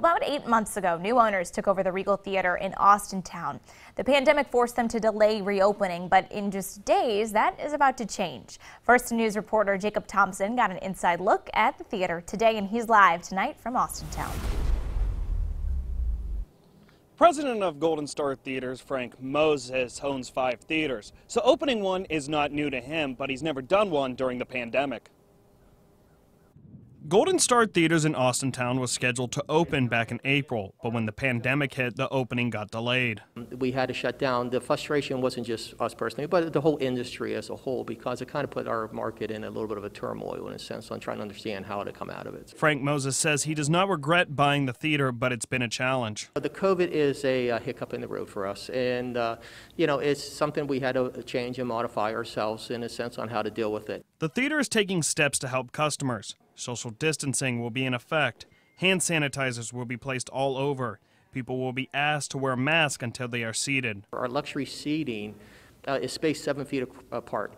About eight months ago, new owners took over the Regal Theater in Austin Town. The pandemic forced them to delay reopening, but in just days, that is about to change. First News reporter Jacob Thompson got an inside look at the theater today, and he's live tonight from Austin Town. President of Golden Star Theaters, Frank Moses, owns five theaters, so opening one is not new to him, but he's never done one during the pandemic. Golden Star Theaters in Austintown was scheduled to open back in April, but when the pandemic hit, the opening got delayed. We had to shut down. The frustration wasn't just us personally, but the whole industry as a whole, because it kind of put our market in a little bit of a turmoil in a sense on trying to understand how to come out of it. Frank Moses says he does not regret buying the theater, but it's been a challenge. The COVID is a, a hiccup in the road for us, and uh, you know it's something we had to change and modify ourselves in a sense on how to deal with it. The theater is taking steps to help customers. Social distancing will be in effect. Hand sanitizers will be placed all over. People will be asked to wear a mask until they are seated. Our luxury seating uh, is spaced seven feet apart.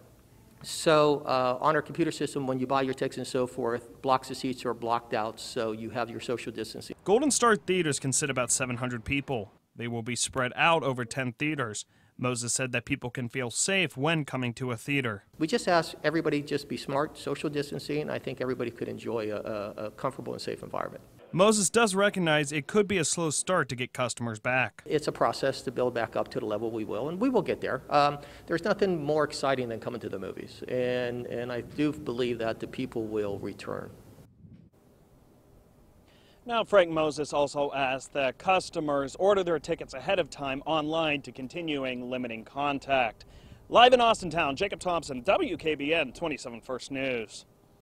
So uh, on our computer system, when you buy your tickets and so forth, blocks of seats are blocked out so you have your social distancing. Golden Star theaters can sit about 700 people. They will be spread out over 10 theaters. Moses said that people can feel safe when coming to a theater. We just ask everybody just be smart, social distancing. I think everybody could enjoy a, a comfortable and safe environment. Moses does recognize it could be a slow start to get customers back. It's a process to build back up to the level we will, and we will get there. Um, there's nothing more exciting than coming to the movies, and, and I do believe that the people will return. Now, Frank Moses also asked that customers order their tickets ahead of time online to continuing limiting contact. Live in Austintown, Jacob Thompson, WKBN 27 First News.